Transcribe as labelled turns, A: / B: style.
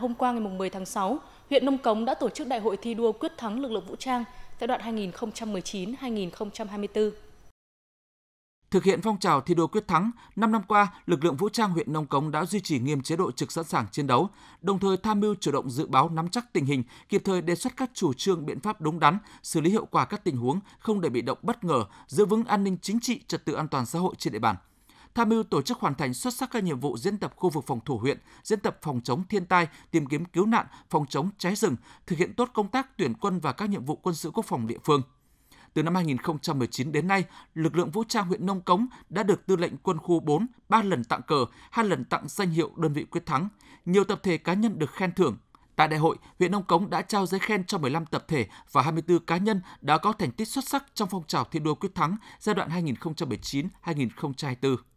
A: hôm qua ngày 10 tháng 6, huyện Nông Cống đã tổ chức đại hội thi đua quyết thắng lực lượng vũ trang giai đoạn 2019-2024.
B: Thực hiện phong trào thi đua quyết thắng, 5 năm qua, lực lượng vũ trang huyện Nông Cống đã duy trì nghiêm chế độ trực sẵn sàng chiến đấu, đồng thời tham mưu chủ động dự báo nắm chắc tình hình, kịp thời đề xuất các chủ trương biện pháp đúng đắn, xử lý hiệu quả các tình huống, không để bị động bất ngờ, giữ vững an ninh chính trị, trật tự an toàn xã hội trên địa bàn – tham mưu tổ chức hoàn thành xuất sắc các nhiệm vụ diễn tập khu vực phòng thủ huyện, diễn tập phòng chống thiên tai, tìm kiếm cứu nạn, phòng chống cháy rừng, thực hiện tốt công tác tuyển quân và các nhiệm vụ quân sự quốc phòng địa phương. Từ năm 2019 đến nay, lực lượng vũ trang huyện Nông Cống đã được tư lệnh quân khu 4 3 lần tặng cờ, 2 lần tặng danh hiệu đơn vị quyết thắng. Nhiều tập thể cá nhân được khen thưởng. Tại đại hội, huyện Nông Cống đã trao giấy khen cho 15 tập thể và 24 cá nhân đã có thành tích xuất sắc trong phong trào thi đua quyết thắng giai đoạn 2019-2024.